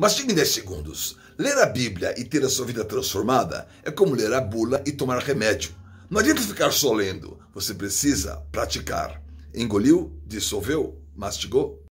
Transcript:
Mastigue 10 segundos. Ler a Bíblia e ter a sua vida transformada é como ler a bula e tomar remédio. Não adianta ficar só lendo, você precisa praticar. Engoliu, dissolveu, mastigou?